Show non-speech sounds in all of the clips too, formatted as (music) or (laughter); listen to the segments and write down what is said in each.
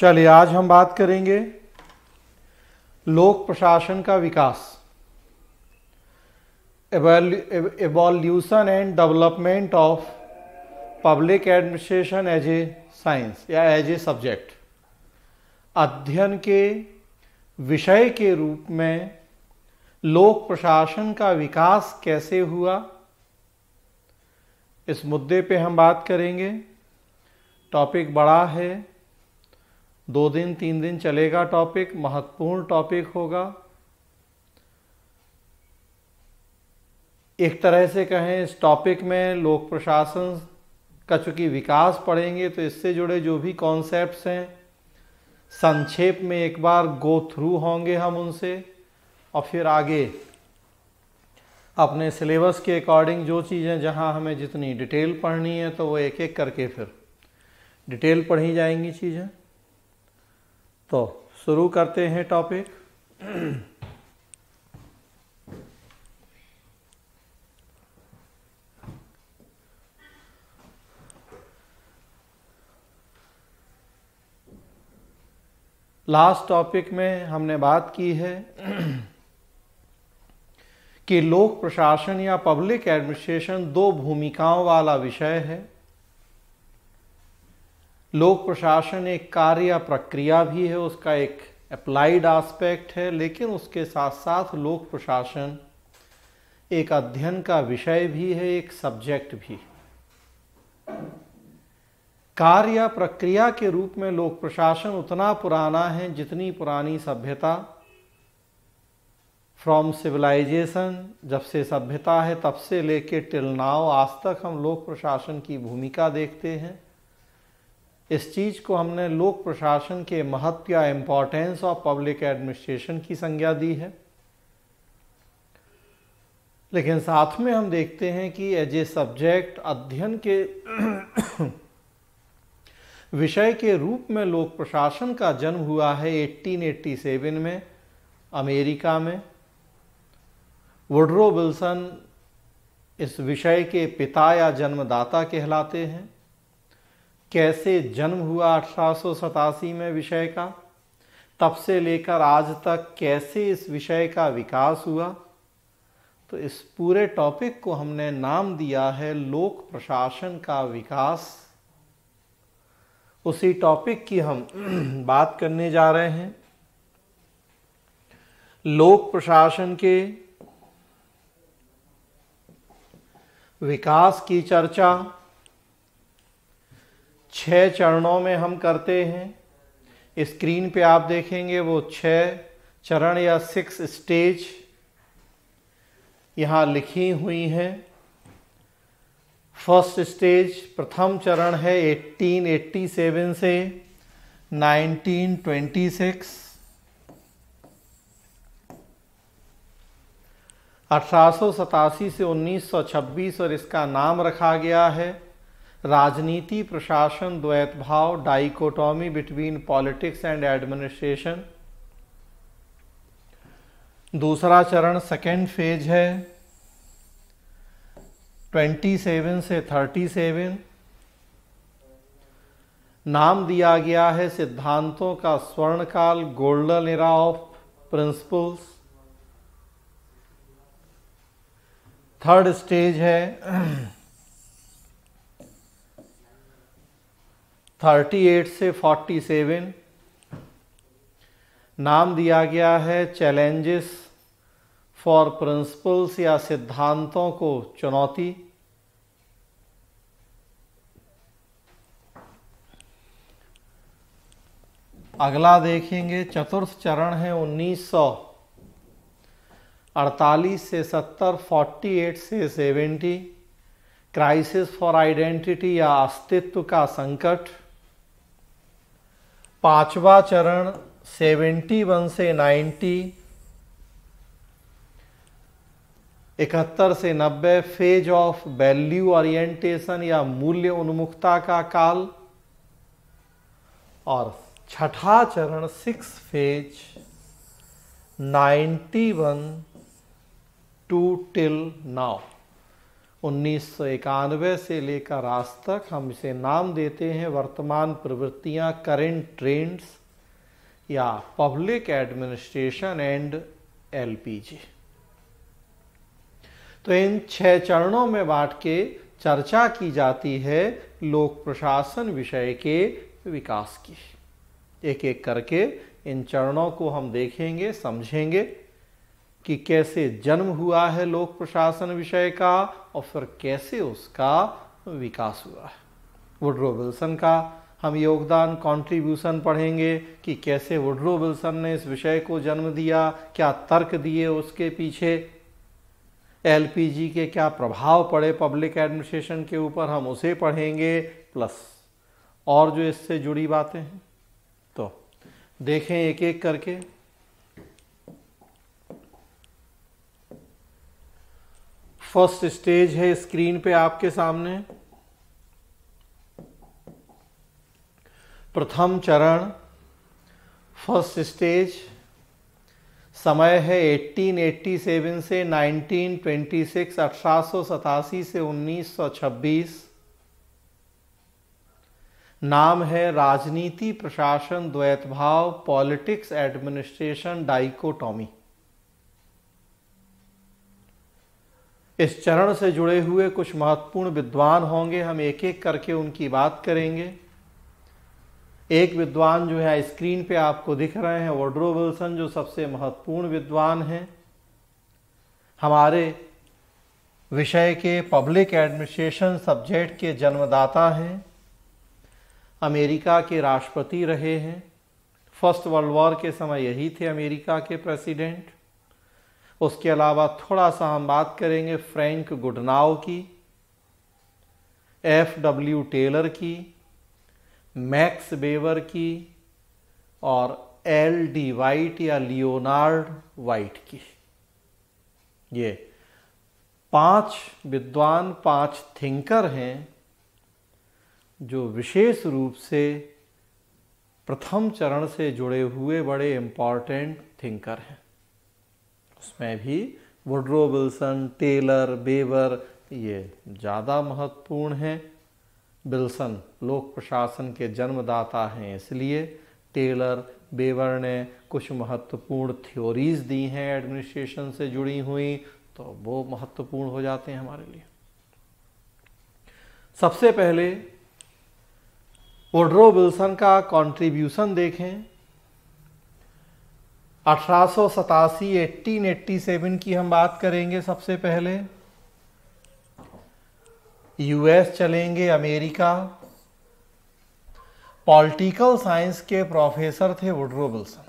चलिए आज हम बात करेंगे लोक प्रशासन का विकास evolution and development of public administration as a science या एज ए सब्जेक्ट अध्ययन के विषय के रूप में लोक प्रशासन का विकास कैसे हुआ इस मुद्दे पे हम बात करेंगे टॉपिक बड़ा है दो दिन तीन दिन चलेगा टॉपिक महत्वपूर्ण टॉपिक होगा एक तरह से कहें इस टॉपिक में लोक प्रशासन का चूंकि विकास पढ़ेंगे तो इससे जुड़े जो भी कॉन्सेप्ट्स हैं संक्षेप में एक बार गो थ्रू होंगे हम उनसे और फिर आगे अपने सिलेबस के अकॉर्डिंग जो चीज़ें जहां हमें जितनी डिटेल पढ़नी है तो वो एक एक करके फिर डिटेल पढ़ी जाएंगी चीज़ें तो शुरू करते हैं टॉपिक लास्ट टॉपिक में हमने बात की है कि लोक प्रशासन या पब्लिक एडमिनिस्ट्रेशन दो भूमिकाओं वाला विषय है लोक प्रशासन एक कार्य या प्रक्रिया भी है उसका एक अप्लाइड एस्पेक्ट है लेकिन उसके साथ साथ लोक प्रशासन एक अध्ययन का विषय भी है एक सब्जेक्ट भी कार्य प्रक्रिया के रूप में लोक प्रशासन उतना पुराना है जितनी पुरानी सभ्यता फ्रॉम सिविलाइजेशन जब से सभ्यता है तब से लेके टिल नाव आज तक हम लोक प्रशासन की भूमिका देखते हैं इस चीज़ को हमने लोक प्रशासन के महत्व या इंपॉर्टेंस ऑफ पब्लिक एडमिनिस्ट्रेशन की संज्ञा दी है लेकिन साथ में हम देखते हैं कि एज ए सब्जेक्ट अध्ययन के (coughs) विषय के रूप में लोक प्रशासन का जन्म हुआ है 1887 में अमेरिका में वुड्रो विल्सन इस विषय के पिता या जन्मदाता कहलाते हैं कैसे जन्म हुआ अठारह में विषय का तब से लेकर आज तक कैसे इस विषय का विकास हुआ तो इस पूरे टॉपिक को हमने नाम दिया है लोक प्रशासन का विकास उसी टॉपिक की हम (clears throat) बात करने जा रहे हैं लोक प्रशासन के विकास की चर्चा छह चरणों में हम करते हैं स्क्रीन पे आप देखेंगे वो छह चरण या सिक्स स्टेज यहाँ लिखी हुई हैं फर्स्ट स्टेज प्रथम चरण है 1887 से 1926 अठारह से 1926 और इसका नाम रखा गया है राजनीति प्रशासन द्वैत भाव dichotomy between politics and administration दूसरा चरण सेकेंड फेज है 27 से 37 नाम दिया गया है सिद्धांतों का स्वर्ण काल golden era of principles third stage है 38 से 47 नाम दिया गया है चैलेंजेस फॉर प्रिंसिपल्स या सिद्धांतों को चुनौती अगला देखेंगे चतुर्थ चरण है 1948 से 70 48 से 70 क्राइसिस फॉर आइडेंटिटी या अस्तित्व का संकट पांचवा चरण 71 से 90 इकहत्तर से नब्बे फेज ऑफ वैल्यू ओरिएंटेशन या मूल्य उन्मुखता का काल और छठा चरण six phase 91 to till now उन्नीस से लेकर आज तक हम इसे नाम देते हैं वर्तमान प्रवृत्तियां करेंट ट्रेंड्स या पब्लिक एडमिनिस्ट्रेशन एंड एलपीजी तो इन छह चरणों में बांट के चर्चा की जाती है लोक प्रशासन विषय के विकास की एक एक करके इन चरणों को हम देखेंगे समझेंगे कि कैसे जन्म हुआ है लोक प्रशासन विषय का और फिर कैसे उसका विकास हुआ है वुड्रो विल्सन का हम योगदान कंट्रीब्यूशन पढ़ेंगे कि कैसे वुड्रो विल्सन ने इस विषय को जन्म दिया क्या तर्क दिए उसके पीछे एलपीजी के क्या प्रभाव पड़े पब्लिक एडमिनिस्ट्रेशन के ऊपर हम उसे पढ़ेंगे प्लस और जो इससे जुड़ी बातें हैं तो देखें एक एक करके फर्स्ट स्टेज है स्क्रीन पे आपके सामने प्रथम चरण फर्स्ट स्टेज समय है 1887 से 1926 अठारह से 1926 नाम है राजनीति प्रशासन द्वैतभाव पॉलिटिक्स एडमिनिस्ट्रेशन डाइकोटॉमी इस चरण से जुड़े हुए कुछ महत्वपूर्ण विद्वान होंगे हम एक एक करके उनकी बात करेंगे एक विद्वान जो है स्क्रीन पे आपको दिख रहे हैं वोड्रो विल्सन जो सबसे महत्वपूर्ण विद्वान हैं हमारे विषय के पब्लिक एडमिनिस्ट्रेशन सब्जेक्ट के जन्मदाता हैं अमेरिका के राष्ट्रपति रहे हैं फर्स्ट वर्ल्ड वॉर के समय यही थे अमेरिका के प्रेसिडेंट उसके अलावा थोड़ा सा हम बात करेंगे फ्रैंक गुडनाव की एफ डब्ल्यू टेलर की मैक्स बेवर की और एल डी वाइट या लियोनार्ड वाइट की ये पांच विद्वान पांच थिंकर हैं जो विशेष रूप से प्रथम चरण से जुड़े हुए बड़े इम्पॉर्टेंट थिंकर हैं उसमें भी वुड्रो विल्सन टेलर बेबर ये ज़्यादा महत्वपूर्ण हैं विल्सन लोक प्रशासन के जन्मदाता हैं इसलिए टेलर बेबर ने कुछ महत्वपूर्ण थ्योरीज दी हैं एडमिनिस्ट्रेशन से जुड़ी हुई तो वो महत्वपूर्ण हो जाते हैं हमारे लिए सबसे पहले वोड्रो विल्सन का कंट्रीब्यूशन देखें अठारह सतासी एट्टीन एट्टी सेवन की हम बात करेंगे सबसे पहले यूएस चलेंगे अमेरिका पॉलिटिकल साइंस के प्रोफेसर थे वुड्रो विल्सन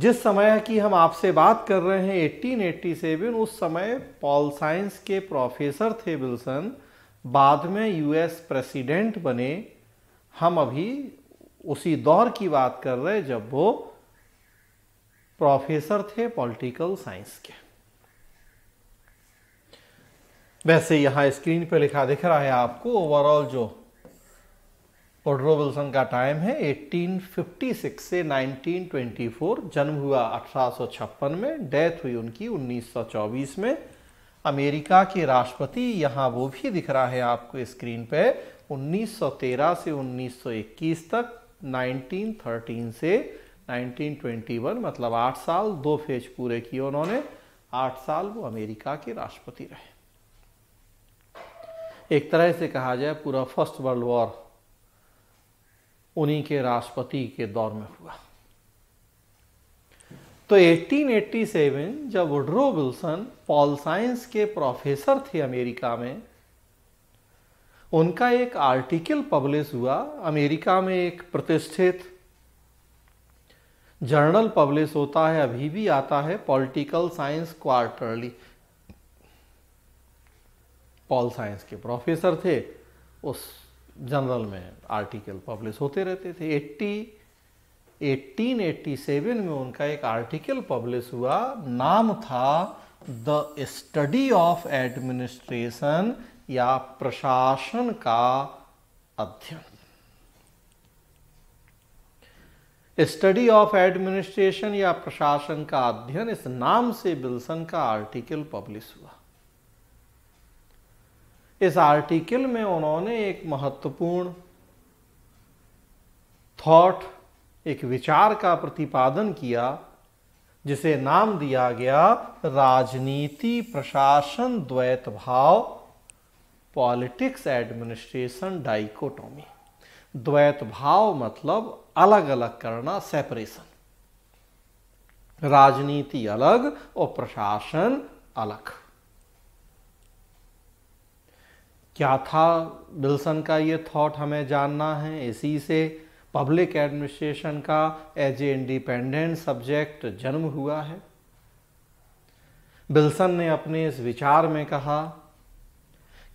जिस समय की हम आपसे बात कर रहे हैं 1887 उस समय पॉल साइंस के प्रोफेसर थे विल्सन बाद में यूएस प्रेसिडेंट बने हम अभी उसी दौर की बात कर रहे जब वो प्रोफेसर थे पॉलिटिकल साइंस के वैसे यहां स्क्रीन पे लिखा दिख रहा है आपको ओवरऑल जो ओड्रो विल्सन का टाइम है 1856 से 1924 जन्म हुआ 1856 में डेथ हुई उनकी 1924 में अमेरिका के राष्ट्रपति यहां वो भी दिख रहा है आपको स्क्रीन पे 1913 से 1921 तक 1913 से 1921 मतलब आठ साल दो फेज पूरे किए उन्होंने आठ साल वो अमेरिका के राष्ट्रपति रहे एक तरह से कहा जाए पूरा फर्स्ट वर्ल्ड वॉर उन्हीं के राष्ट्रपति के दौर में हुआ तो 1887 जब वुड्रो विल्सन पॉल साइंस के प्रोफेसर थे अमेरिका में उनका एक आर्टिकल पब्लिश हुआ अमेरिका में एक प्रतिष्ठित जर्नल पब्लिश होता है अभी भी आता है political science quarterly pol science के प्रोफेसर थे उस जर्नल में आर्टिकल पब्लिश होते रहते थे 80 1887 में उनका एक आर्टिकल पब्लिश हुआ नाम था द स्टडी ऑफ एडमिनिस्ट्रेशन या प्रशासन का अध्ययन स्टडी ऑफ एडमिनिस्ट्रेशन या प्रशासन का अध्ययन इस नाम से बिल्सन का आर्टिकल पब्लिश हुआ इस आर्टिकल में उन्होंने एक महत्वपूर्ण थॉट एक विचार का प्रतिपादन किया जिसे नाम दिया गया राजनीति प्रशासन द्वैत भाव पॉलिटिक्स एडमिनिस्ट्रेशन डाइकोटोमी द्वैत भाव मतलब अलग अलग करना सेपरेशन राजनीति अलग और प्रशासन अलग क्या था विल्सन का ये थॉट हमें जानना है इसी से पब्लिक एडमिनिस्ट्रेशन का एज ए इंडिपेंडेंट सब्जेक्ट जन्म हुआ है बिल्सन ने अपने इस विचार में कहा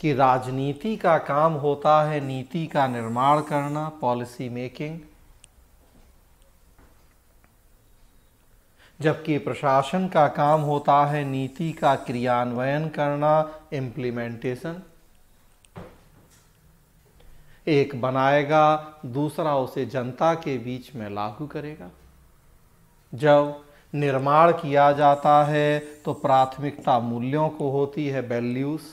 कि राजनीति का काम होता है नीति का निर्माण करना पॉलिसी मेकिंग जबकि प्रशासन का काम होता है नीति का क्रियान्वयन करना इम्प्लीमेंटेशन एक बनाएगा दूसरा उसे जनता के बीच में लागू करेगा जब निर्माण किया जाता है तो प्राथमिकता मूल्यों को होती है वैल्यूज़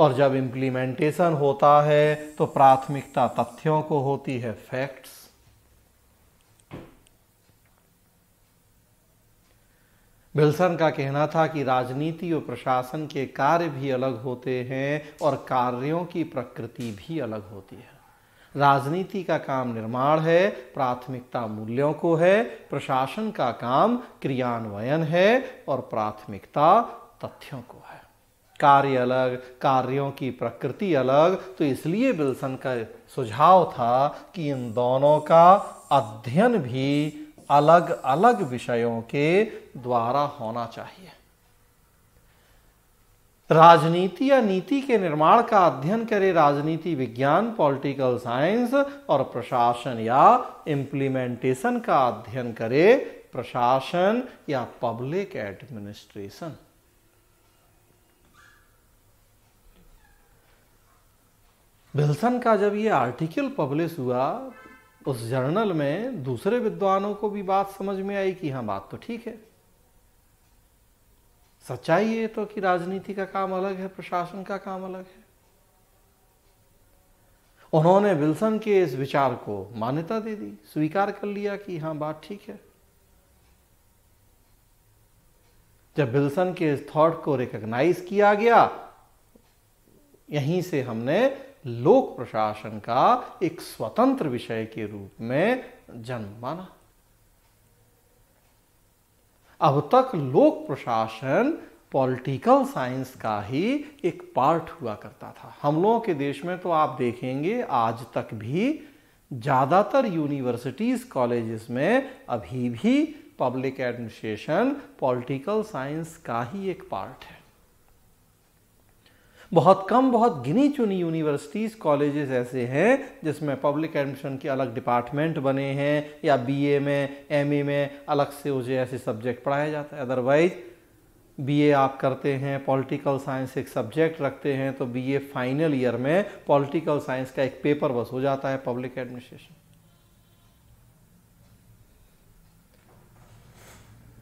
और जब इम्प्लीमेंटेशन होता है तो प्राथमिकता तथ्यों को होती है फैक्ट्स विल्सन का कहना था कि राजनीति और प्रशासन के कार्य भी अलग होते हैं और कार्यों की प्रकृति भी अलग होती है राजनीति का काम निर्माण है प्राथमिकता मूल्यों को है प्रशासन का काम क्रियान्वयन है और प्राथमिकता तथ्यों को कार्य अलग कार्यों की प्रकृति अलग तो इसलिए विल्सन का सुझाव था कि इन दोनों का अध्ययन भी अलग अलग विषयों के द्वारा होना चाहिए राजनीति या नीति के निर्माण का अध्ययन करे राजनीति विज्ञान पॉलिटिकल साइंस और प्रशासन या इम्प्लीमेंटेशन का अध्ययन करे प्रशासन या पब्लिक एडमिनिस्ट्रेशन विल्सन का जब ये आर्टिकल पब्लिश हुआ उस जर्नल में दूसरे विद्वानों को भी बात समझ में आई कि हाँ बात तो ठीक है सच्चाई ये तो कि राजनीति का काम अलग है प्रशासन का काम अलग है उन्होंने विल्सन के इस विचार को मान्यता दे दी स्वीकार कर लिया कि हाँ बात ठीक है जब विल्सन के इस थॉट को रिकग्नाइज किया गया यहीं से हमने लोक प्रशासन का एक स्वतंत्र विषय के रूप में जन्म माना अब तक लोक प्रशासन पॉलिटिकल साइंस का ही एक पार्ट हुआ करता था हम लोगों के देश में तो आप देखेंगे आज तक भी ज़्यादातर यूनिवर्सिटीज़ कॉलेजेस में अभी भी पब्लिक एडमिनिस्ट्रेशन पॉलिटिकल साइंस का ही एक पार्ट है बहुत कम बहुत गिनी चुनी यूनिवर्सिटीज़ कॉलेजेस ऐसे हैं जिसमें पब्लिक एडमिशन के अलग डिपार्टमेंट बने हैं या बीए में एमए में अलग से उसे ऐसे सब्जेक्ट पढ़ाया जाता है अदरवाइज़ बीए आप करते हैं पॉलिटिकल साइंस एक सब्जेक्ट रखते हैं तो बीए फाइनल ईयर में पॉलिटिकल साइंस का एक पेपर बस हो जाता है पब्लिक एडमिनिस्ट्रेशन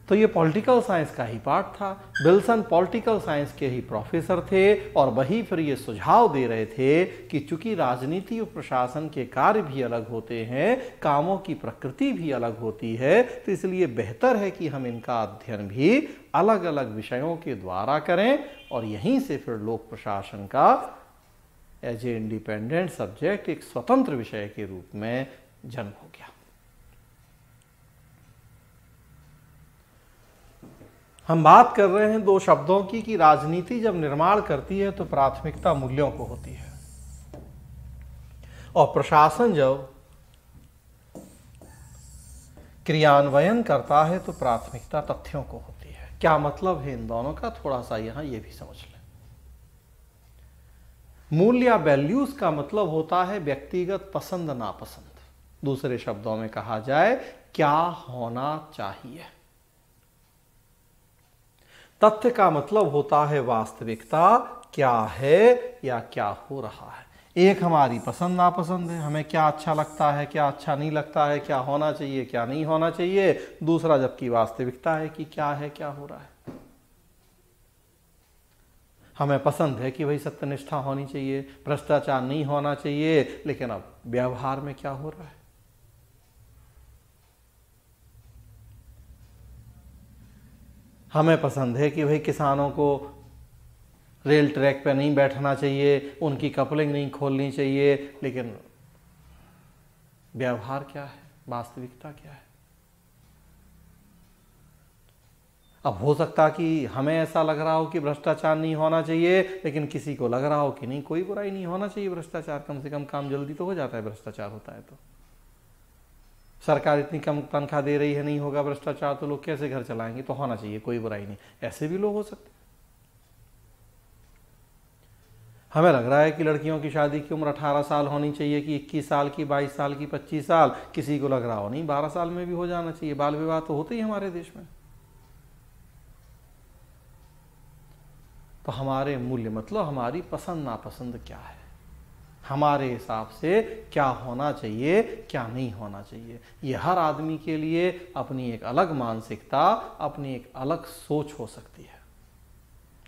तो ये पॉलिटिकल साइंस का ही पार्ट था विल्सन पॉलिटिकल साइंस के ही प्रोफेसर थे और वही फिर ये सुझाव दे रहे थे कि चूंकि राजनीति और प्रशासन के कार्य भी अलग होते हैं कामों की प्रकृति भी अलग होती है तो इसलिए बेहतर है कि हम इनका अध्ययन भी अलग अलग विषयों के द्वारा करें और यहीं से फिर लोक प्रशासन का एज ए इंडिपेंडेंट सब्जेक्ट एक स्वतंत्र विषय के रूप में जन्म हो गया हम बात कर रहे हैं दो शब्दों की कि राजनीति जब निर्माण करती है तो प्राथमिकता मूल्यों को होती है और प्रशासन जब क्रियान्वयन करता है तो प्राथमिकता तथ्यों को होती है क्या मतलब है इन दोनों का थोड़ा सा यहां यह भी समझ लें मूल्य या वैल्यूज का मतलब होता है व्यक्तिगत पसंद नापसंद दूसरे शब्दों में कहा जाए क्या होना चाहिए तथ्य का मतलब होता है वास्तविकता क्या है या क्या हो रहा है एक हमारी पसंद नापसंद है हमें क्या अच्छा लगता है क्या अच्छा नहीं लगता है क्या होना चाहिए क्या नहीं होना चाहिए दूसरा जबकि वास्तविकता है कि क्या है क्या हो रहा है हमें पसंद है कि भाई सत्यनिष्ठा होनी चाहिए भ्रष्टाचार नहीं होना चाहिए लेकिन अब व्यवहार में क्या हो रहा है हमें पसंद है कि भाई किसानों को रेल ट्रैक पर नहीं बैठना चाहिए उनकी कपलिंग नहीं खोलनी चाहिए लेकिन व्यवहार क्या है वास्तविकता क्या है अब हो सकता कि हमें ऐसा लग रहा हो कि भ्रष्टाचार नहीं होना चाहिए लेकिन किसी को लग रहा हो कि नहीं कोई बुराई नहीं होना चाहिए भ्रष्टाचार कम से कम काम जल्दी तो हो जाता है भ्रष्टाचार होता है तो सरकार इतनी कम तनख्वाह दे रही है नहीं होगा भ्रष्टाचार तो लोग कैसे घर चलाएंगे तो होना चाहिए कोई बुराई नहीं ऐसे भी लोग हो सकते हमें लग रहा है कि लड़कियों की शादी की उम्र 18 साल होनी चाहिए कि 21 साल की 22 साल की 25 साल किसी को लग रहा हो नहीं 12 साल में भी हो जाना चाहिए बाल विवाह तो होते ही हमारे देश में तो हमारे मूल्य मतलब हमारी पसंद नापसंद क्या है हमारे हिसाब से क्या होना चाहिए क्या नहीं होना चाहिए ये हर आदमी के लिए अपनी एक अलग मानसिकता अपनी एक अलग सोच हो सकती है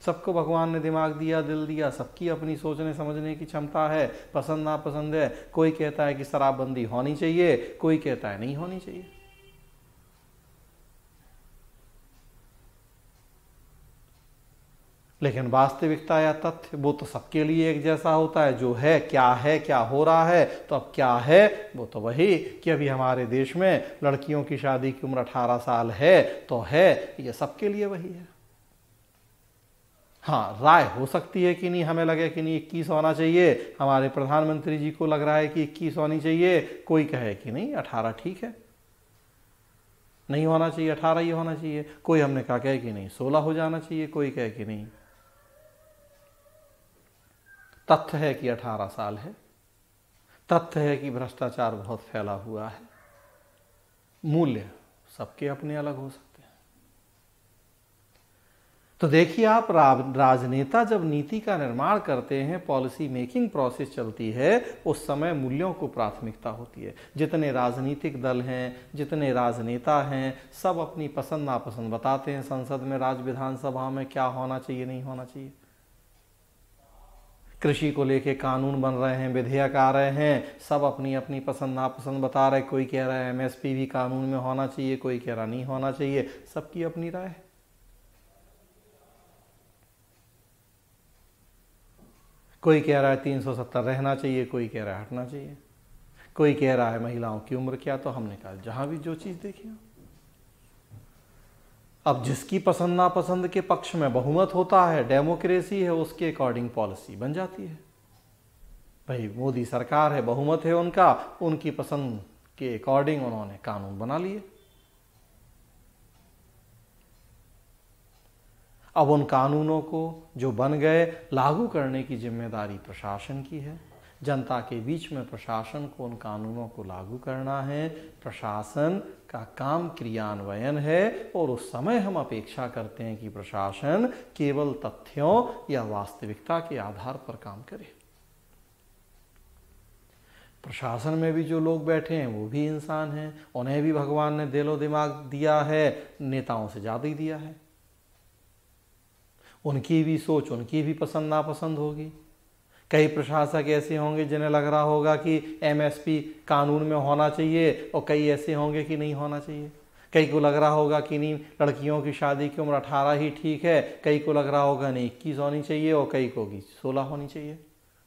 सबको भगवान ने दिमाग दिया दिल दिया सबकी अपनी सोचने समझने की क्षमता है पसंद नापसंद है कोई कहता है कि शराबबंदी होनी चाहिए कोई कहता है नहीं होनी चाहिए लेकिन वास्तविकता या तथ्य वो तो सबके लिए एक जैसा होता है जो है क्या है क्या हो रहा है तो अब क्या है वो तो वही कि अभी हमारे देश में लड़कियों की शादी की उम्र अठारह साल है तो है ये सबके लिए वही है हाँ राय हो सकती है कि नहीं हमें लगे कि नहीं इक्कीस होना चाहिए हमारे प्रधानमंत्री जी को लग रहा है कि इक्कीस होनी चाहिए कोई कहे कि नहीं अठारह ठीक है नहीं होना चाहिए अठारह ही होना चाहिए कोई हमने कहा कहे कि नहीं सोलह हो जाना चाहिए कोई कहे कि नहीं तथ्य है कि 18 साल है तथ्य है कि भ्रष्टाचार बहुत फैला हुआ है मूल्य सबके अपने अलग हो सकते हैं तो देखिए आप राजनेता जब नीति का निर्माण करते हैं पॉलिसी मेकिंग प्रोसेस चलती है उस समय मूल्यों को प्राथमिकता होती है जितने राजनीतिक दल हैं जितने राजनेता हैं सब अपनी पसंद नापसंद बताते हैं संसद में राज्य विधानसभा में क्या होना चाहिए नहीं होना चाहिए कृषि को लेके कानून बन रहे हैं विधेयक आ रहे हैं सब अपनी अपनी पसंद नापसंद बता रहे कोई कह रहा है एमएसपी भी कानून में होना चाहिए कोई कह रहा नहीं होना चाहिए सबकी अपनी राय है कोई कह रहा है तीन सौ सत्तर रहना चाहिए कोई कह रहा है हटना चाहिए कोई कह रहा है महिलाओं की उम्र क्या तो हमने कहा जहां भी जो चीज़ देखी अब जिसकी पसंद नापसंद के पक्ष में बहुमत होता है डेमोक्रेसी है उसके अकॉर्डिंग पॉलिसी बन जाती है भाई मोदी सरकार है बहुमत है उनका उनकी पसंद के अकॉर्डिंग उन्होंने कानून बना लिए अब उन कानूनों को जो बन गए लागू करने की जिम्मेदारी प्रशासन की है जनता के बीच में प्रशासन को उन कानूनों को लागू करना है प्रशासन का काम क्रियान्वयन है और उस समय हम अपेक्षा करते हैं कि प्रशासन केवल तथ्यों या वास्तविकता के आधार पर काम करे प्रशासन में भी जो लोग बैठे हैं वो भी इंसान हैं उन्हें भी भगवान ने दिलो दिमाग दिया है नेताओं से ज़्यादा ही दिया है उनकी भी सोच उनकी भी पसंद नापसंद होगी कई प्रशासक ऐसे होंगे जिन्हें लग रहा होगा कि एमएसपी कानून में होना चाहिए और कई ऐसे होंगे कि नहीं होना चाहिए कई को लग रहा होगा कि नहीं लड़कियों की शादी की उम्र अठारह ही ठीक है कई को लग रहा होगा नहीं इक्कीस होनी चाहिए और कई को की सोलह होनी चाहिए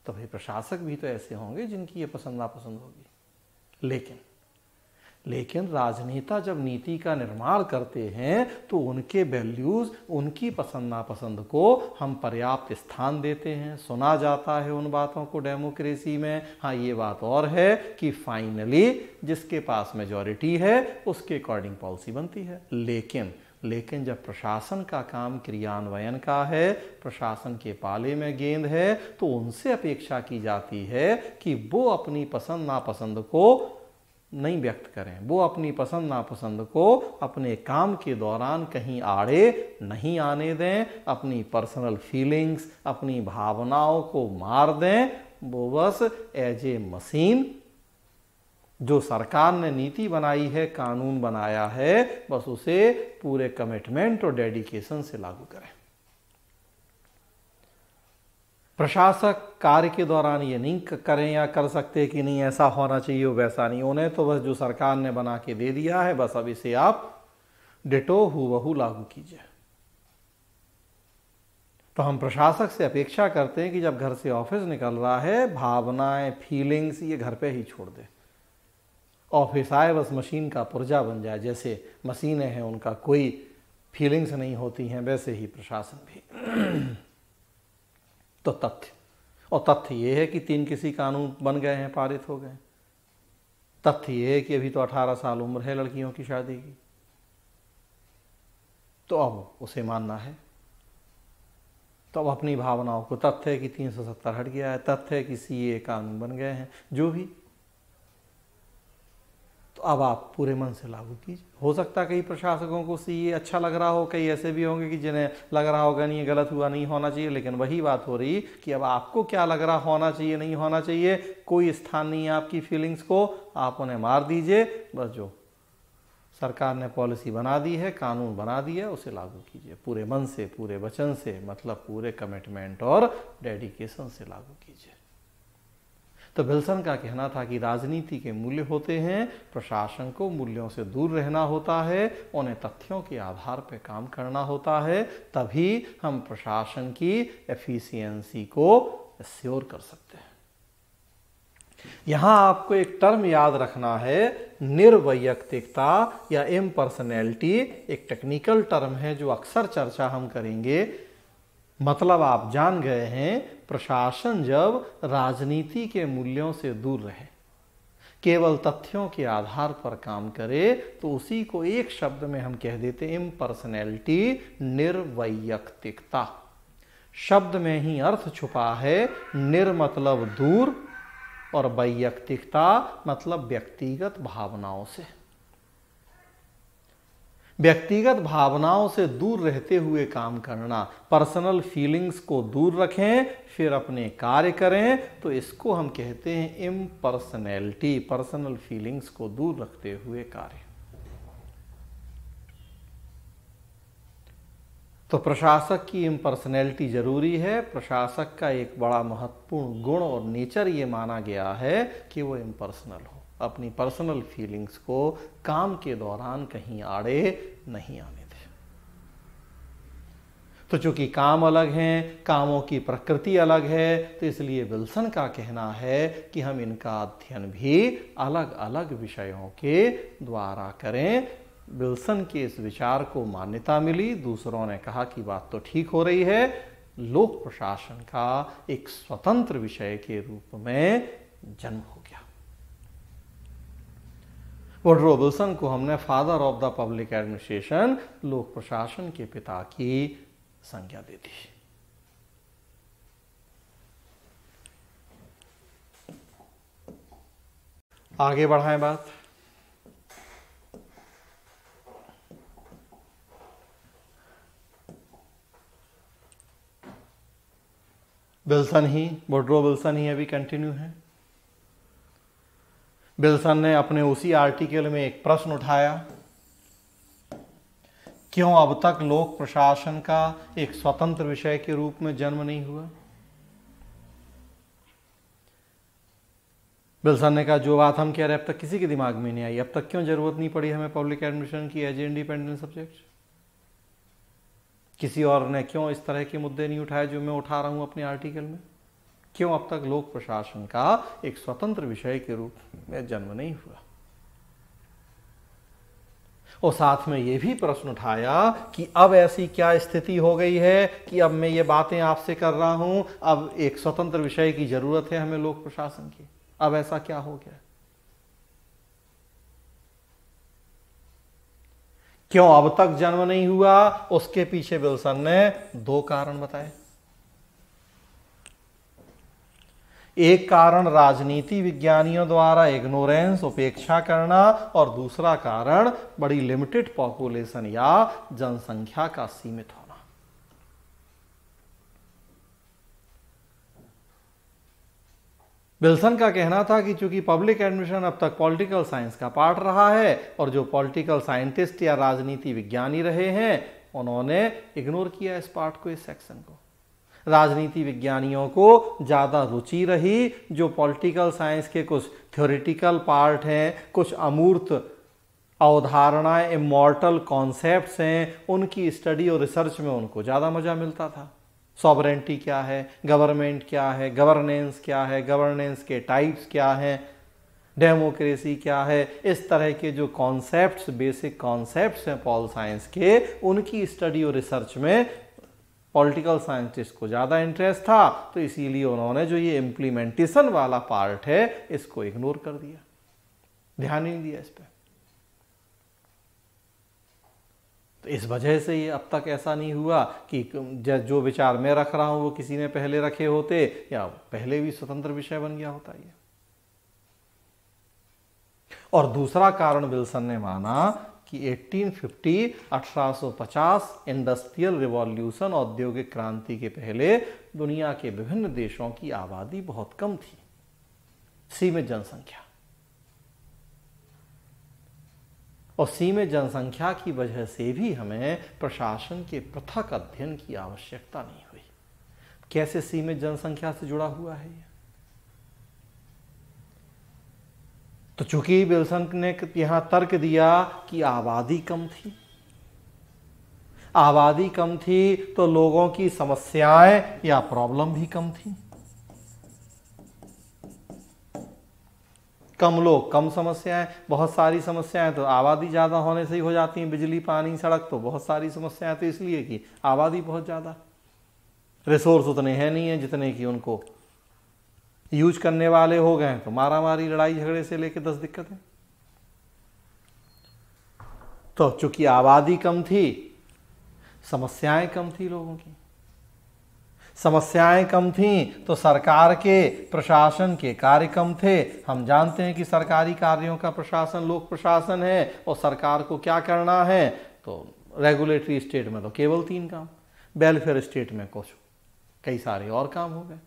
तो भाई प्रशासक भी तो ऐसे होंगे जिनकी ये पसंद नापसंद होगी लेकिन लेकिन राजनेता जब नीति का निर्माण करते हैं तो उनके वैल्यूज़ उनकी पसंद नापसंद को हम पर्याप्त स्थान देते हैं सुना जाता है उन बातों को डेमोक्रेसी में हाँ ये बात और है कि फाइनली जिसके पास मेजॉरिटी है उसके अकॉर्डिंग पॉलिसी बनती है लेकिन लेकिन जब प्रशासन का काम क्रियान्वयन का है प्रशासन के पाले में गेंद है तो उनसे अपेक्षा की जाती है कि वो अपनी पसंद नापसंद को नहीं व्यक्त करें वो अपनी पसंद नापसंद को अपने काम के दौरान कहीं आड़े नहीं आने दें अपनी पर्सनल फीलिंग्स अपनी भावनाओं को मार दें वो बस एज ए मशीन जो सरकार ने नीति बनाई है कानून बनाया है बस उसे पूरे कमिटमेंट और डेडिकेशन से लागू करें प्रशासक कार्य के दौरान ये नहीं करें या कर सकते कि नहीं ऐसा होना चाहिए वैसा नहीं उन्हें तो बस जो सरकार ने बना के दे दिया है बस अब इसे आप डिटो हु लागू कीजिए तो हम प्रशासक से अपेक्षा करते हैं कि जब घर से ऑफिस निकल रहा है भावनाएं फीलिंग्स ये घर पे ही छोड़ दे ऑफिस आए बस मशीन का पुर्जा बन जाए जैसे मशीनें हैं उनका कोई फीलिंग्स नहीं होती हैं वैसे ही प्रशासन भी तो तथ्य और तथ्य ये है कि तीन किसी कानून बन गए हैं पारित हो गए तथ्य ये है कि अभी तो 18 साल उम्र है लड़कियों की शादी की तो अब उसे मानना है तो अब अपनी भावनाओं को तथ्य है कि तीन सौ सत्तर हट गया है तथ्य है कि सी ए कानून बन गए हैं जो भी तो अब आप पूरे मन से लागू कीजिए हो सकता है कई प्रशासकों को सी ये अच्छा लग रहा हो कई ऐसे भी होंगे कि जिन्हें लग रहा होगा नहीं ये गलत हुआ नहीं होना चाहिए लेकिन वही बात हो रही कि अब आपको क्या लग रहा होना चाहिए नहीं होना चाहिए कोई स्थान नहीं है आपकी फीलिंग्स को आप उन्हें मार दीजिए बस जो सरकार ने पॉलिसी बना दी है कानून बना दिया है उसे लागू कीजिए पूरे मन से पूरे वचन से मतलब पूरे कमिटमेंट और डेडिकेशन से लागू कीजिए तो विल्सन का कहना था कि राजनीति के मूल्य होते हैं प्रशासन को मूल्यों से दूर रहना होता है उन्हें तथ्यों के आधार पर काम करना होता है तभी हम प्रशासन की एफिशिएंसी को श्योर कर सकते हैं यहां आपको एक टर्म याद रखना है निर्वैयक्तिकता या इम एक टेक्निकल टर्म है जो अक्सर चर्चा हम करेंगे मतलब आप जान गए हैं प्रशासन जब राजनीति के मूल्यों से दूर रहे केवल तथ्यों के आधार पर काम करे तो उसी को एक शब्द में हम कह देते इम पर्सनैलिटी निर्वैयक्तिकता शब्द में ही अर्थ छुपा है निर्मतलब दूर और वैयक्तिकता मतलब व्यक्तिगत भावनाओं से व्यक्तिगत भावनाओं से दूर रहते हुए काम करना पर्सनल फीलिंग्स को दूर रखें फिर अपने कार्य करें तो इसको हम कहते हैं इम पर्सनैलिटी पर्सनल फीलिंग्स को दूर रखते हुए कार्य तो प्रशासक की इम्पर्सनैलिटी जरूरी है प्रशासक का एक बड़ा महत्वपूर्ण गुण और नेचर ये माना गया है कि वो इम्पर्सनल हो अपनी पर्सनल फीलिंग्स को काम के दौरान कहीं आड़े नहीं आने दें तो चूंकि काम अलग हैं कामों की प्रकृति अलग है तो इसलिए विल्सन का कहना है कि हम इनका अध्ययन भी अलग अलग विषयों के द्वारा करें विल्सन के इस विचार को मान्यता मिली दूसरों ने कहा कि बात तो ठीक हो रही है लोक प्रशासन का एक स्वतंत्र विषय के रूप में जन्म हो वोड्रो विल्सन को हमने father of the public administration लोक प्रशासन के पिता की संज्ञा दे दी आगे बढ़ाएं बात विल्सन ही वोड्रो विल्सन ही अभी कंटिन्यू है बिल्सन ने अपने उसी आर्टिकल में एक प्रश्न उठाया क्यों अब तक लोक प्रशासन का एक स्वतंत्र विषय के रूप में जन्म नहीं हुआ बिल्सन ने कहा जो बात हम कह रहे अब तक किसी के दिमाग में नहीं आई अब तक क्यों जरूरत नहीं पड़ी हमें पब्लिक एडमिशन की एज इंडिपेंडेंट सब्जेक्ट किसी और ने क्यों इस तरह के मुद्दे नहीं उठाए जो मैं उठा रहा हूं अपने आर्टिकल में क्यों अब तक लोक प्रशासन का एक स्वतंत्र विषय के रूप में में जन्म नहीं हुआ और साथ में यह भी प्रश्न उठाया कि अब ऐसी क्या स्थिति हो गई है कि अब मैं ये बातें आपसे कर रहा हूं अब एक स्वतंत्र विषय की जरूरत है हमें लोक प्रशासन की अब ऐसा क्या हो गया क्यों अब तक जन्म नहीं हुआ उसके पीछे विल्सन ने दो कारण बताए एक कारण राजनीति विज्ञानियों द्वारा इग्नोरेंस उपेक्षा करना और दूसरा कारण बड़ी लिमिटेड पॉपुलेशन या जनसंख्या का सीमित होना विल्सन का कहना था कि चूंकि पब्लिक एडमिशन अब तक पॉलिटिकल साइंस का पार्ट रहा है और जो पॉलिटिकल साइंटिस्ट या राजनीति विज्ञानी रहे हैं उन्होंने इग्नोर किया इस पार्ट को इस सेक्शन को राजनीति विज्ञानियों को ज़्यादा रुचि रही जो पॉलिटिकल साइंस के कुछ थ्योरिटिकल पार्ट हैं कुछ अमूर्त अवधारणाएं इमोर्टल कॉन्सेप्ट्स हैं उनकी स्टडी और रिसर्च में उनको ज़्यादा मज़ा मिलता था सॉबरेंटी क्या है गवर्नमेंट क्या है गवर्नेंस क्या है गवर्नेंस के टाइप्स क्या हैं डेमोक्रेसी क्या है इस तरह के जो कॉन्सेप्ट्स बेसिक कॉन्सेप्ट्स हैं पॉल साइंस के उनकी स्टडी और रिसर्च में पॉलिटिकल साइंटिस्ट को ज़्यादा इंटरेस्ट था तो इसीलिए उन्होंने जो ये इम्प्लीमेंटेशन वाला पार्ट है इसको इग्नोर कर दिया ध्यान ही नहीं दिया इस पर तो इस वजह से ये अब तक ऐसा नहीं हुआ कि जो विचार मैं रख रहा हूँ वो किसी ने पहले रखे होते या पहले भी स्वतंत्र विषय बन गया होता ये और दूसरा कारण विल्सन ने माना कि 1850 1850 इंडस्ट्रियल रिवॉल्यूशन औद्योगिक क्रांति के पहले दुनिया के विभिन्न देशों की आबादी बहुत कम थी सीमित जनसंख्या और सीमित जनसंख्या की वजह से भी हमें प्रशासन के पृथक अध्ययन की आवश्यकता नहीं हुई कैसे सीमित जनसंख्या से जुड़ा हुआ है यह तो चूंकि विल्सन ने यहां तर्क दिया कि आबादी कम थी आबादी कम थी तो लोगों की समस्याएं या प्रॉब्लम भी कम थी कम लोग कम समस्याएं बहुत सारी समस्याएं तो आबादी ज़्यादा होने से ही हो जाती हैं बिजली पानी सड़क तो बहुत सारी समस्याएं तो इसलिए कि आबादी बहुत ज़्यादा रिसोर्स उतने हैं नहीं है जितने कि उनको यूज करने वाले हो गए तो मारा मारी लड़ाई झगड़े से लेके दस दिक्कतें तो चूंकि आबादी कम थी समस्याएं कम थी लोगों की समस्याएं कम थी तो सरकार के प्रशासन के कार्य कम थे हम जानते हैं कि सरकारी कार्यों का प्रशासन लोक प्रशासन है और सरकार को क्या करना है तो रेगुलेटरी स्टेट में तो केवल तीन काम वेलफेयर स्टेट में कुछ कई सारे और काम हो गए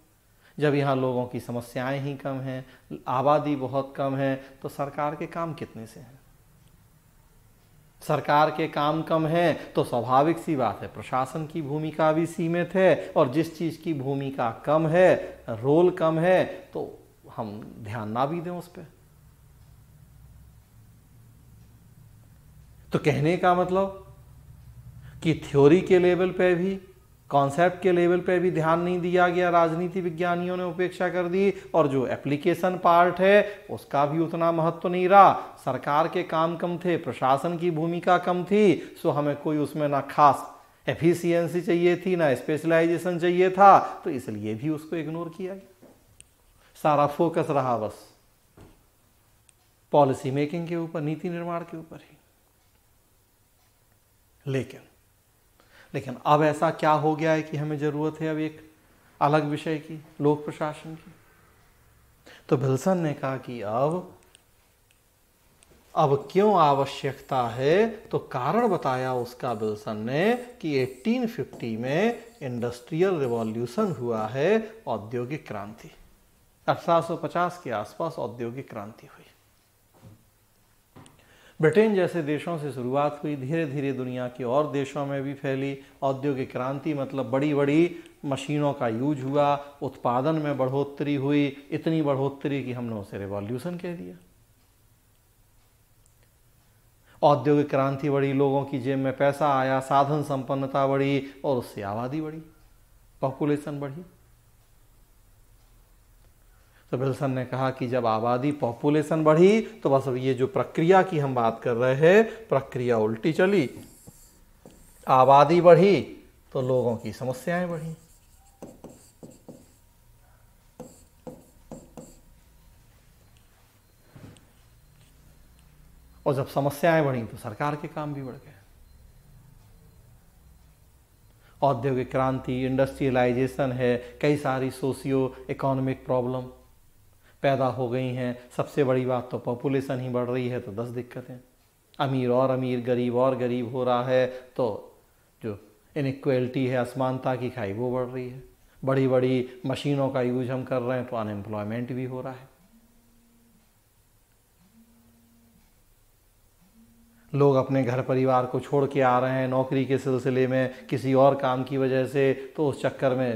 जब यहाँ लोगों की समस्याएं ही कम हैं आबादी बहुत कम है तो सरकार के काम कितने से हैं सरकार के काम कम हैं तो स्वाभाविक सी बात है प्रशासन की भूमिका भी सीमित है और जिस चीज़ की भूमिका कम है रोल कम है तो हम ध्यान ना भी दें उस पर तो कहने का मतलब कि थ्योरी के लेवल पे भी कॉन्सेप्ट के लेवल पे भी ध्यान नहीं दिया गया राजनीति विज्ञानियों ने उपेक्षा कर दी और जो एप्लीकेशन पार्ट है उसका भी उतना महत्व नहीं रहा सरकार के काम कम थे प्रशासन की भूमिका कम थी सो हमें कोई उसमें ना खास एफिशिएंसी चाहिए थी ना स्पेशलाइजेशन चाहिए था तो इसलिए भी उसको इग्नोर किया गया सारा फोकस रहा बस पॉलिसी मेकिंग के ऊपर नीति निर्माण के ऊपर ही लेकिन लेकिन अब ऐसा क्या हो गया है कि हमें ज़रूरत है अब एक अलग विषय की लोक प्रशासन की तो बिल्सन ने कहा कि अब अब क्यों आवश्यकता है तो कारण बताया उसका बिल्सन ने कि 1850 में इंडस्ट्रियल रिवॉल्यूशन हुआ है औद्योगिक क्रांति अठारह के आसपास औद्योगिक क्रांति हुई ब्रिटेन जैसे देशों से शुरुआत हुई धीरे धीरे दुनिया के और देशों में भी फैली औद्योगिक क्रांति मतलब बड़ी बड़ी मशीनों का यूज हुआ उत्पादन में बढ़ोतरी हुई इतनी बढ़ोतरी कि हमने उसे रिवॉल्यूशन कह दिया औद्योगिक क्रांति बढ़ी लोगों की जेब में पैसा आया साधन संपन्नता बढ़ी और उससे आबादी बढ़ी पॉपुलेशन बढ़ी तो विल्सन ने कहा कि जब आबादी पॉपुलेशन बढ़ी तो बस ये जो प्रक्रिया की हम बात कर रहे हैं प्रक्रिया उल्टी चली आबादी बढ़ी तो लोगों की समस्याएं बढ़ी और जब समस्याएं बढ़ी तो सरकार के काम भी बढ़ गए औद्योगिक क्रांति इंडस्ट्रियलाइजेशन है कई सारी सोशियो इकोनॉमिक प्रॉब्लम पैदा हो गई हैं सबसे बड़ी बात तो पॉपुलेशन ही बढ़ रही है तो दस दिक्कतें अमीर और अमीर गरीब और गरीब हो रहा है तो जो इनक्वेलिटी है असमानता की खाई वो बढ़ रही है बड़ी बड़ी मशीनों का यूज हम कर रहे हैं तो अनएम्प्लॉयमेंट भी हो रहा है लोग अपने घर परिवार को छोड़ के आ रहे हैं नौकरी के सिलसिले में किसी और काम की वजह से तो उस चक्कर में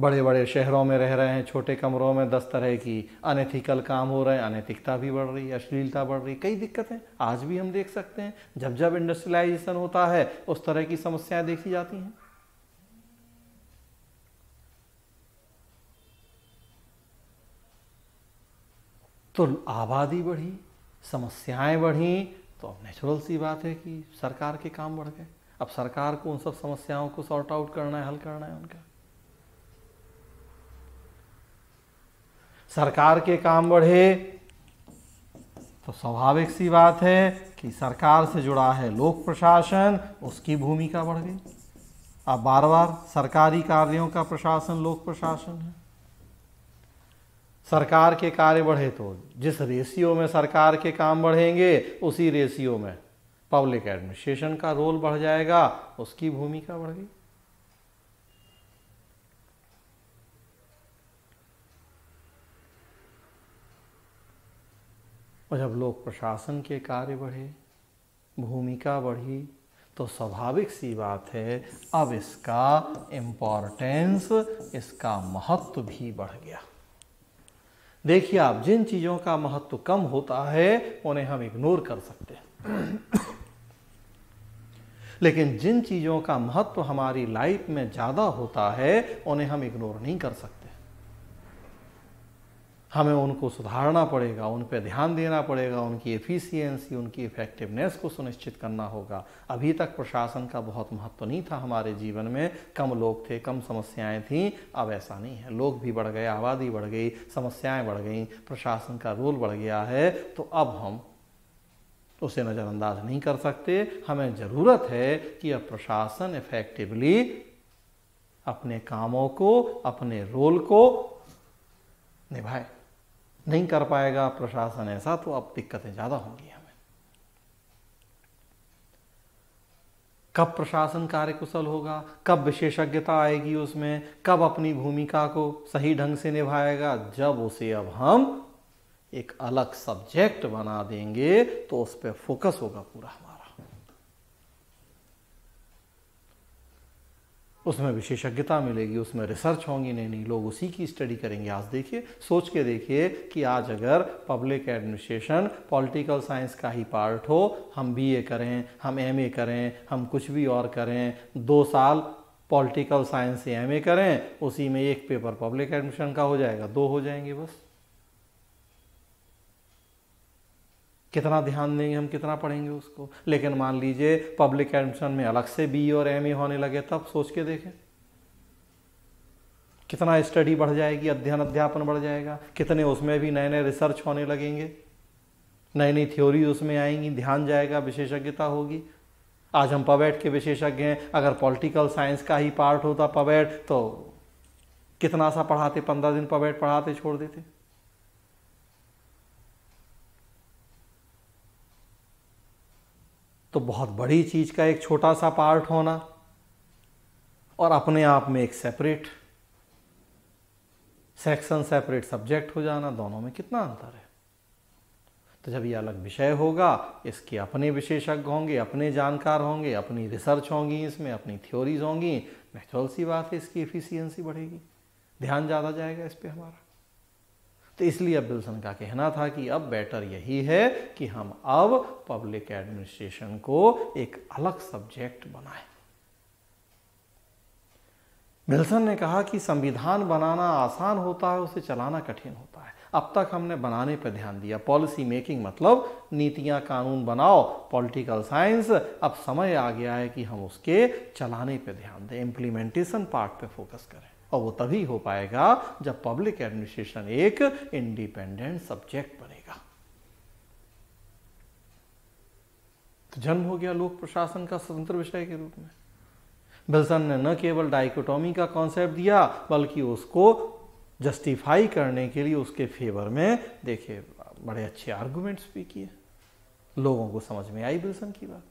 बड़े बड़े शहरों में रह रहे हैं छोटे कमरों में दस तरह की अनैथिकल काम हो रहे हैं अनैतिकता भी बढ़ रही है अश्लीलता बढ़ रही कई दिक्कतें आज भी हम देख सकते हैं जब जब इंडस्ट्रियलाइजेशन होता है उस तरह की समस्याएं देखी जाती हैं तो आबादी बढ़ी समस्याएं बढ़ी तो अब नेचुरल सी बात है कि सरकार के काम बढ़ गए अब सरकार को उन सब समस्याओं को सॉर्ट आउट करना है हल करना है उनका सरकार के काम बढ़े तो स्वाभाविक सी बात है कि सरकार से जुड़ा है लोक प्रशासन उसकी भूमिका बढ़ गई अब बार बार सरकारी कार्यों का प्रशासन लोक प्रशासन है सरकार के कार्य बढ़े तो जिस रेशियो में सरकार के काम बढ़ेंगे उसी रेशियो में पब्लिक एडमिनिस्ट्रेशन का रोल बढ़ जाएगा उसकी भूमिका बढ़ गई और जब लोक प्रशासन के कार्य बढ़े भूमिका बढ़ी तो स्वाभाविक सी बात है अब इसका इम्पोर्टेंस इसका महत्व भी बढ़ गया देखिए आप जिन चीज़ों का महत्व कम होता है उन्हें हम इग्नोर कर सकते हैं लेकिन जिन चीज़ों का महत्व हमारी लाइफ में ज़्यादा होता है उन्हें हम इग्नोर नहीं कर सकते हमें उनको सुधारना पड़ेगा उन पर ध्यान देना पड़ेगा उनकी एफिशिएंसी उनकी इफेक्टिवनेस को सुनिश्चित करना होगा अभी तक प्रशासन का बहुत महत्व तो नहीं था हमारे जीवन में कम लोग थे कम समस्याएं थीं अब ऐसा नहीं है लोग भी बढ़ गए आबादी बढ़ गई समस्याएं बढ़ गई प्रशासन का रोल बढ़ गया है तो अब हम उसे नज़रअंदाज नहीं कर सकते हमें ज़रूरत है कि अब प्रशासन इफेक्टिवली अपने कामों को अपने रोल को निभाए नहीं कर पाएगा प्रशासन ऐसा तो अब दिक्कतें ज़्यादा होंगी हमें कब प्रशासन कार्य कुशल होगा कब विशेषज्ञता आएगी उसमें कब अपनी भूमिका को सही ढंग से निभाएगा जब उसे अब हम एक अलग सब्जेक्ट बना देंगे तो उस पर फोकस होगा पूरा उसमें विशेषज्ञता मिलेगी उसमें रिसर्च होंगी नहीं नहीं लोग उसी की स्टडी करेंगे आज देखिए सोच के देखिए कि आज अगर पब्लिक एडमिनिस्ट्रेशन पॉलिटिकल साइंस का ही पार्ट हो हम ए करें हम ए करें हम कुछ भी और करें दो साल पॉलिटिकल साइंस से ए करें उसी में एक पेपर पब्लिक एडमिशन का हो जाएगा दो हो जाएंगे बस कितना ध्यान देंगे हम कितना पढ़ेंगे उसको लेकिन मान लीजिए पब्लिक एडमिशन में अलग से बी और एम होने लगे तब सोच के देखें कितना स्टडी बढ़ जाएगी अध्ययन अध्यापन बढ़ जाएगा कितने उसमें भी नए नए रिसर्च होने लगेंगे नई नई थ्योरी उसमें आएंगी ध्यान जाएगा विशेषज्ञता होगी आज हम पवेट के विशेषज्ञ हैं अगर पॉलिटिकल साइंस का ही पार्ट होता पवेट तो कितना सा पढ़ाते पंद्रह दिन पवेट पढ़ाते छोड़ देते तो बहुत बड़ी चीज़ का एक छोटा सा पार्ट होना और अपने आप में एक सेपरेट सेक्शन सेपरेट सब्जेक्ट हो जाना दोनों में कितना अंतर है तो जब ये अलग विषय होगा इसके अपने विशेषज्ञ होंगे अपने जानकार होंगे अपनी रिसर्च होंगी इसमें अपनी थ्योरीज होंगी नेचुरल सी बात है इसकी एफिशिएंसी बढ़ेगी ध्यान ज़्यादा जाएगा इस पर हमारा तो इसलिए बिल्सन का कहना था कि अब बेटर यही है कि हम अब पब्लिक एडमिनिस्ट्रेशन को एक अलग सब्जेक्ट बनाएं बिल्सन ने कहा कि संविधान बनाना आसान होता है उसे चलाना कठिन होता है अब तक हमने बनाने पर ध्यान दिया पॉलिसी मेकिंग मतलब नीतियां कानून बनाओ पॉलिटिकल साइंस अब समय आ गया है कि हम उसके चलाने पर ध्यान दें इम्प्लीमेंटेशन पार्ट पे फोकस करें और वो तभी हो पाएगा जब पब्लिक एडमिनिस्ट्रेशन एक इंडिपेंडेंट सब्जेक्ट बनेगा तो जन्म हो गया लोक प्रशासन का स्वतंत्र विषय के रूप में बिल्सन ने न केवल डाइकोटॉमी का कॉन्सेप्ट दिया बल्कि उसको जस्टिफाई करने के लिए उसके फेवर में देखे बड़े अच्छे आर्गूमेंट्स भी किए लोगों को समझ में आई बिल्सन की बात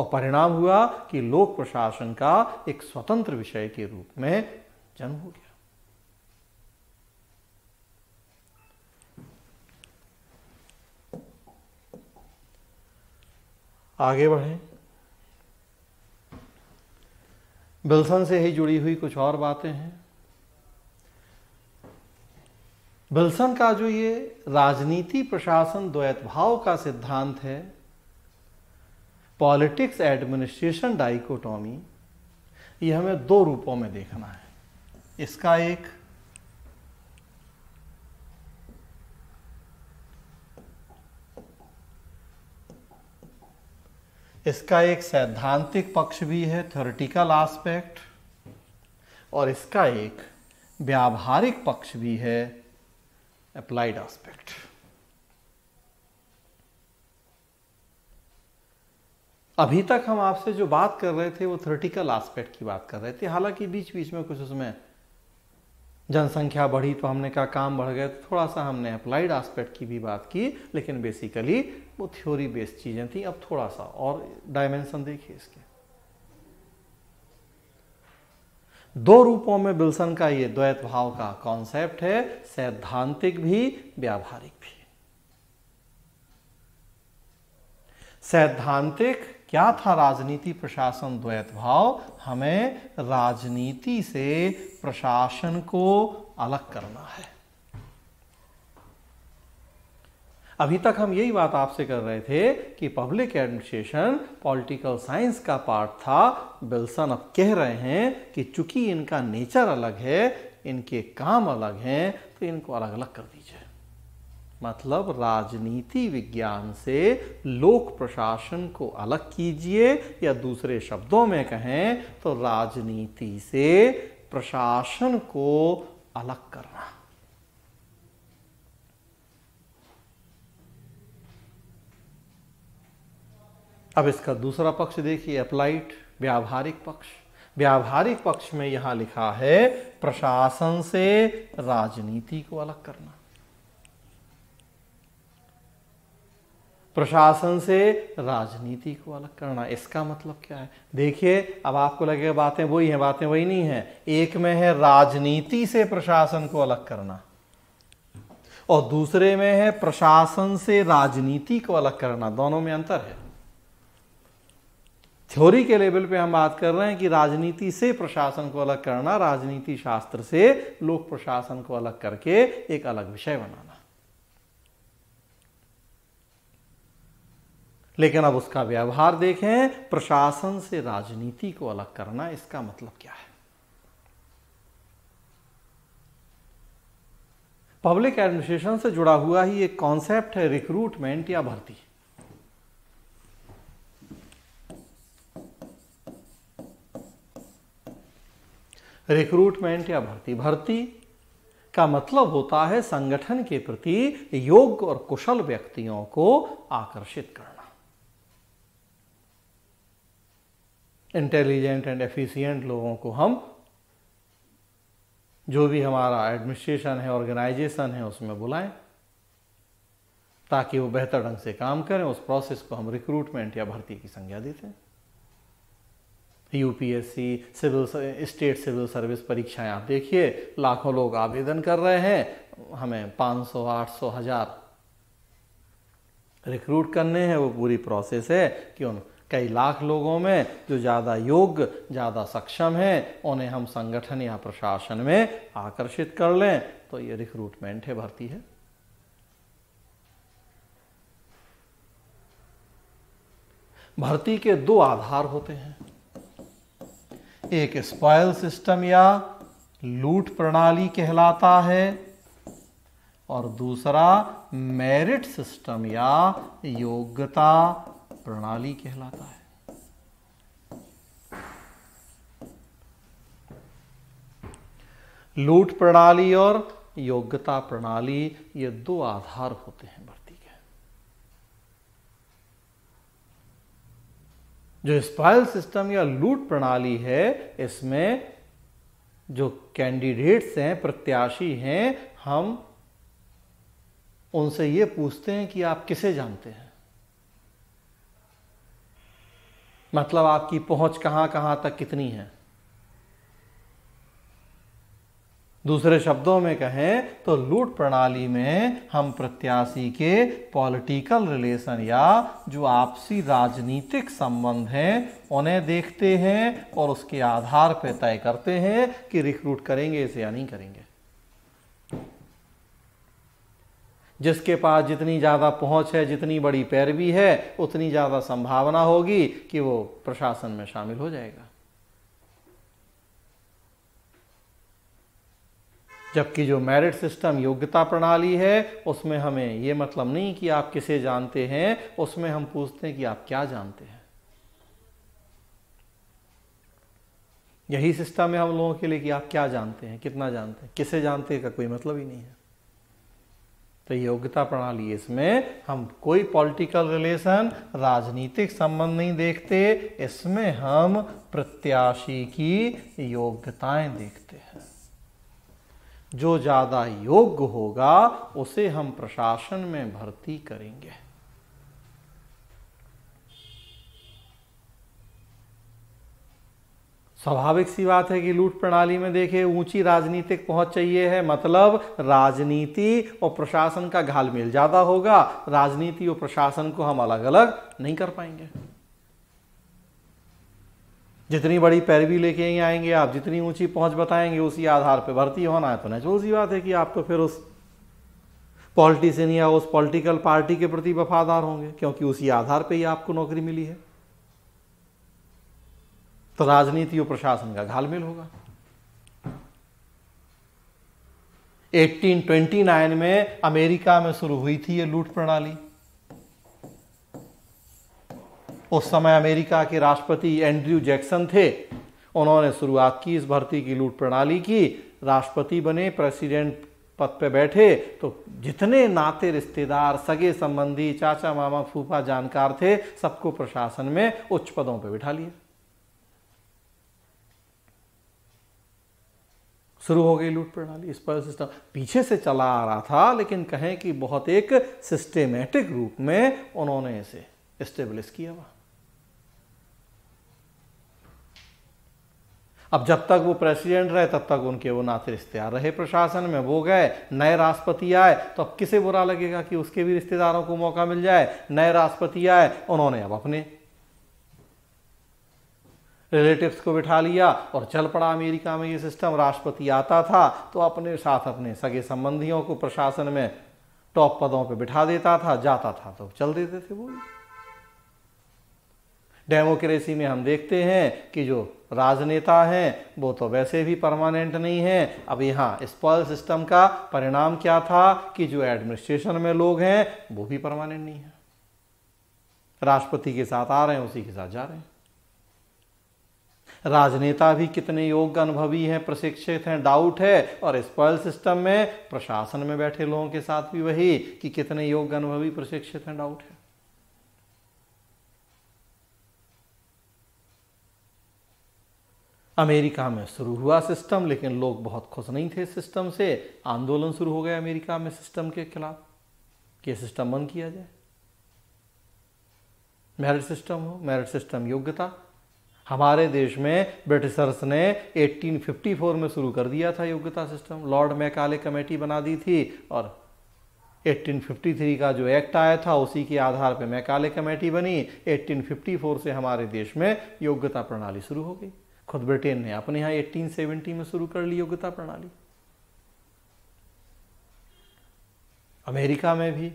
और परिणाम हुआ कि लोक प्रशासन का एक स्वतंत्र विषय के रूप में जन्म हो गया आगे बढ़े बिल्सन से ही जुड़ी हुई कुछ और बातें हैं विल्सन का जो ये राजनीति प्रशासन द्वैत भाव का सिद्धांत है पॉलिटिक्स एडमिनिस्ट्रेशन डाइकोटॉमी ये हमें दो रूपों में देखना है इसका एक इसका एक सैद्धांतिक पक्ष भी है थ्योरेटिकल आस्पेक्ट और इसका एक व्यावहारिक पक्ष भी है अप्लाइड आस्पेक्ट अभी तक हम आपसे जो बात कर रहे थे वो थ्योरेटिकल आस्पेक्ट की बात कर रहे थे हालांकि बीच बीच में कुछ उसमें जनसंख्या बढ़ी तो हमने कहा काम बढ़ गए तो थोड़ा सा हमने अप्लाइड एस्पेक्ट की भी बात की लेकिन बेसिकली वो थ्योरी बेस्ड चीज़ें थी अब थोड़ा सा और डायमेंशन देखिए इसके दो रूपों में बिल्सन का ये द्वैत भाव का कॉन्सेप्ट है सैद्धांतिक भी व्यावहारिक भी सैद्धांतिक क्या था राजनीति प्रशासन द्वैत भाव हमें राजनीति से प्रशासन को अलग करना है अभी तक हम यही बात आपसे कर रहे थे कि पब्लिक एडमिनिस्ट्रेशन पॉलिटिकल साइंस का पार्ट था बिल्सन अब कह रहे हैं कि चूंकि इनका नेचर अलग है इनके काम अलग हैं तो इनको अलग अलग कर दीजिए मतलब राजनीति विज्ञान से लोक प्रशासन को अलग कीजिए या दूसरे शब्दों में कहें तो राजनीति से प्रशासन को अलग करना अब इसका दूसरा पक्ष देखिए अप्लाइड व्यावहारिक पक्ष व्यावहारिक पक्ष में यहां लिखा है प्रशासन से राजनीति को अलग करना प्रशासन से राजनीति को अलग करना इसका मतलब क्या है देखिए अब आपको लगेगा बातें वही हैं बातें वही नहीं है एक में है राजनीति से प्रशासन को अलग करना और दूसरे में है प्रशासन से राजनीति को अलग करना दोनों में अंतर है थ्योरी के लेवल पे हम बात कर रहे हैं कि राजनीति से प्रशासन को अलग करना राजनीति शास्त्र से लोक प्रशासन को अलग करके एक अलग विषय बनाना लेकिन अब उसका व्यवहार देखें प्रशासन से राजनीति को अलग करना इसका मतलब क्या है पब्लिक एडमिनिस्ट्रेशन से जुड़ा हुआ ही एक कॉन्सेप्ट है रिक्रूटमेंट या भर्ती रिक्रूटमेंट या भर्ती भर्ती का मतलब होता है संगठन के प्रति योग्य और कुशल व्यक्तियों को आकर्षित करना इंटेलिजेंट एंड एफिशिएंट लोगों को हम जो भी हमारा एडमिनिस्ट्रेशन है ऑर्गेनाइजेशन है उसमें बुलाएं ताकि वो बेहतर ढंग से काम करें उस प्रोसेस को हम रिक्रूटमेंट या भर्ती की संज्ञा देते हैं UPSC civil state civil service परीक्षाएं आप देखिए लाखों लोग आवेदन कर रहे हैं हमें 500 800 हजार रिक्रूट करने हैं वो पूरी प्रोसेस है कि उन कई लाख लोगों में जो ज़्यादा योग्य ज़्यादा सक्षम हैं उन्हें हम संगठन या प्रशासन में आकर्षित कर लें तो ये रिक्रूटमेंट है भर्ती है भर्ती के दो आधार होते हैं एक स्पॉयल सिस्टम या लूट प्रणाली कहलाता है और दूसरा मेरिट सिस्टम या योग्यता प्रणाली कहलाता है लूट प्रणाली और योग्यता प्रणाली ये दो आधार होते हैं भर्ती के जो स्पाइल सिस्टम या लूट प्रणाली है इसमें जो कैंडिडेट्स हैं प्रत्याशी हैं हम उनसे ये पूछते हैं कि आप किसे जानते हैं मतलब आपकी पहुंच कहां कहां तक कितनी है दूसरे शब्दों में कहें तो लूट प्रणाली में हम प्रत्याशी के पॉलिटिकल रिलेशन या जो आपसी राजनीतिक संबंध हैं उन्हें देखते हैं और उसके आधार पर तय करते हैं कि रिक्रूट करेंगे इसे या नहीं करेंगे जिसके पास जितनी ज़्यादा पहुंच है जितनी बड़ी पैरवी है उतनी ज़्यादा संभावना होगी कि वो प्रशासन में शामिल हो जाएगा जबकि जो मेरिट सिस्टम योग्यता प्रणाली है उसमें हमें ये मतलब नहीं कि आप किसे जानते हैं उसमें हम पूछते हैं कि आप क्या जानते हैं यही सिस्टम है हम लोगों के लिए कि आप क्या जानते हैं कितना जानते हैं किसे जानते हैं का कोई मतलब ही नहीं है तो योग्यता प्रणाली इसमें हम कोई पॉलिटिकल रिलेशन राजनीतिक संबंध नहीं देखते इसमें हम प्रत्याशी की योग्यताएं देखते हैं जो ज़्यादा योग्य होगा उसे हम प्रशासन में भर्ती करेंगे स्वाभाविक सी बात है कि लूट प्रणाली में देखे ऊंची राजनीतिक पहुंच चाहिए है मतलब राजनीति और प्रशासन का घाल मिल ज़्यादा होगा राजनीति और प्रशासन को हम अलग अलग नहीं कर पाएंगे जितनी बड़ी पैरवी लेके ही आएंगे आप जितनी ऊंची पहुंच बताएंगे उसी आधार पर भर्ती होना है तो नेचुरल सी बात है कि आप तो फिर उस पॉलिटिशियन या उस पॉलिटिकल पार्टी के प्रति वफादार होंगे क्योंकि उसी आधार पर ही आपको नौकरी मिली है तो राजनीति और प्रशासन का घालमेल होगा 1829 में अमेरिका में शुरू हुई थी ये लूट प्रणाली उस समय अमेरिका के राष्ट्रपति एंड्रयू जैक्सन थे उन्होंने शुरुआत की इस भर्ती की लूट प्रणाली की राष्ट्रपति बने प्रेसिडेंट पद पे बैठे तो जितने नाते रिश्तेदार सगे संबंधी चाचा मामा फूफा जानकार थे सबको प्रशासन में उच्च पदों पर बिठा लिया शुरू हो गई लूट प्रणाली स्पॉयल सिस्टम पीछे से चला आ रहा था लेकिन कहें कि बहुत एक सिस्टेमेटिक रूप में उन्होंने इसे स्टेब्लिश किया हुआ अब जब तक वो प्रेसिडेंट रहे तब तक उनके वो नाते रिश्तेदार रहे प्रशासन में वो गए नए राष्ट्रपति आए तो अब किसे बुरा लगेगा कि उसके भी रिश्तेदारों को मौका मिल जाए नए राष्ट्रपति आए उन्होंने अब अपने रिलेटिव्स को बिठा लिया और चल पड़ा अमेरिका में ये सिस्टम राष्ट्रपति आता था तो अपने साथ अपने सगे संबंधियों को प्रशासन में टॉप पदों पे बिठा देता था जाता था तो चल देते थे वो डेमोक्रेसी में हम देखते हैं कि जो राजनेता हैं वो तो वैसे भी परमानेंट नहीं हैं अब यहाँ स्पॉल सिस्टम का परिणाम क्या था कि जो एडमिनिस्ट्रेशन में लोग हैं वो भी परमानेंट नहीं है राष्ट्रपति के साथ आ रहे हैं उसी के साथ जा रहे हैं राजनेता भी कितने योग्य अनुभवी हैं प्रशिक्षित हैं डाउट है और स्पॉयल सिस्टम में प्रशासन में बैठे लोगों के साथ भी वही कि कितने योग्य अनुभवी प्रशिक्षित हैं डाउट है अमेरिका में शुरू हुआ सिस्टम लेकिन लोग बहुत खुश नहीं थे सिस्टम से आंदोलन शुरू हो गया अमेरिका में सिस्टम के खिलाफ कि सिस्टम बंद किया जाए मेरिट सिस्टम हो मेरिट सिस्टम योग्यता हमारे देश में ब्रिटिशर्स ने 1854 में शुरू कर दिया था योग्यता सिस्टम लॉर्ड मैकाले कमेटी बना दी थी और 1853 का जो एक्ट आया था उसी के आधार पर मैकाले कमेटी बनी 1854 से हमारे देश में योग्यता प्रणाली शुरू हो गई खुद ब्रिटेन ने अपने यहाँ 1870 में शुरू कर ली योग्यता प्रणाली अमेरिका में भी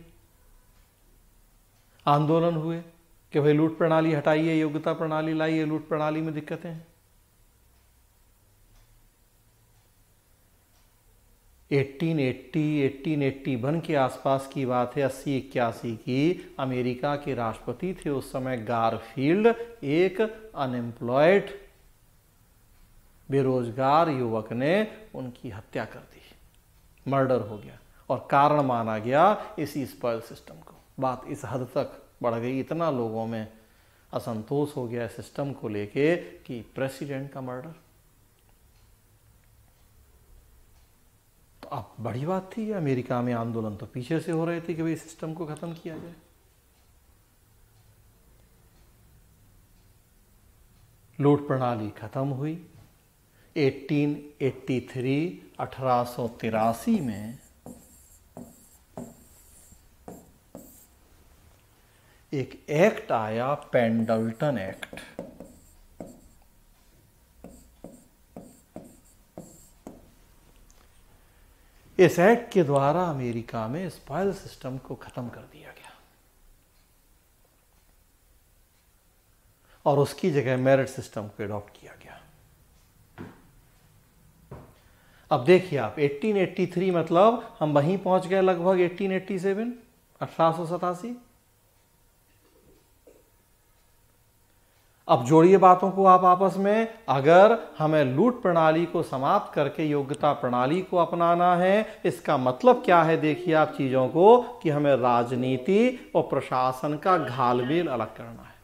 आंदोलन हुए कि भाई लूट प्रणाली हटाइए योग्यता प्रणाली लाइए लूट प्रणाली में दिक्कतें हैं eighteen eighty eighteen eighty one के आसपास की बात है अस्सी इक्यासी की अमेरिका के राष्ट्रपति थे उस समय गारफील्ड एक अनएम्प्लॉयड बेरोजगार युवक ने उनकी हत्या कर दी मर्डर हो गया और कारण माना गया इसी स्पॉयल सिस्टम को बात इस हद तक बढ़ गई इतना लोगों में असंतोष हो गया सिस्टम को लेके कि प्रेसिडेंट का मर्डर तो अब बड़ी बात थी अमेरिका में आंदोलन तो पीछे से हो रहे थे कि भाई सिस्टम को खत्म किया जाए लूट प्रणाली खत्म हुई 1883 अठारह में एक एक्ट आया पेंडल्टन एक्ट इस एक्ट के द्वारा अमेरिका में स्पाइल सिस्टम को खत्म कर दिया गया और उसकी जगह मेरिट सिस्टम को अडॉप्ट किया गया अब देखिए आप 1883 मतलब हम वहीं पहुंच गए लगभग 1887 अठारह अब जोड़िए बातों को आप आपस में अगर हमें लूट प्रणाली को समाप्त करके योग्यता प्रणाली को अपनाना है इसका मतलब क्या है देखिए आप चीज़ों को कि हमें राजनीति और प्रशासन का घालमेल अलग करना है